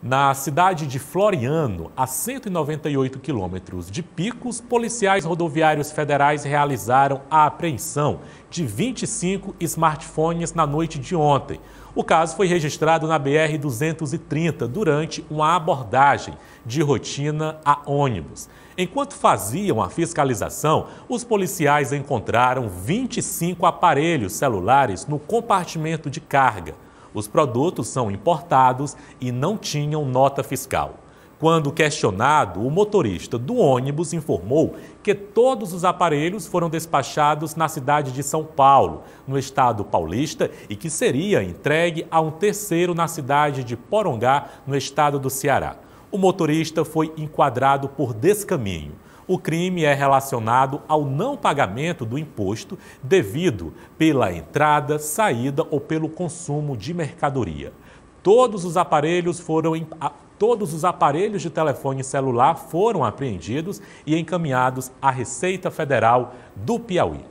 Na cidade de Floriano, a 198 quilômetros de Picos, policiais rodoviários federais realizaram a apreensão de 25 smartphones na noite de ontem. O caso foi registrado na BR-230 durante uma abordagem de rotina a ônibus. Enquanto faziam a fiscalização, os policiais encontraram 25 aparelhos celulares no compartimento de carga. Os produtos são importados e não tinham nota fiscal. Quando questionado, o motorista do ônibus informou que todos os aparelhos foram despachados na cidade de São Paulo, no estado paulista, e que seria entregue a um terceiro na cidade de Porongá, no estado do Ceará. O motorista foi enquadrado por descaminho. O crime é relacionado ao não pagamento do imposto devido pela entrada, saída ou pelo consumo de mercadoria. Todos os aparelhos foram todos os aparelhos de telefone celular foram apreendidos e encaminhados à Receita Federal do Piauí.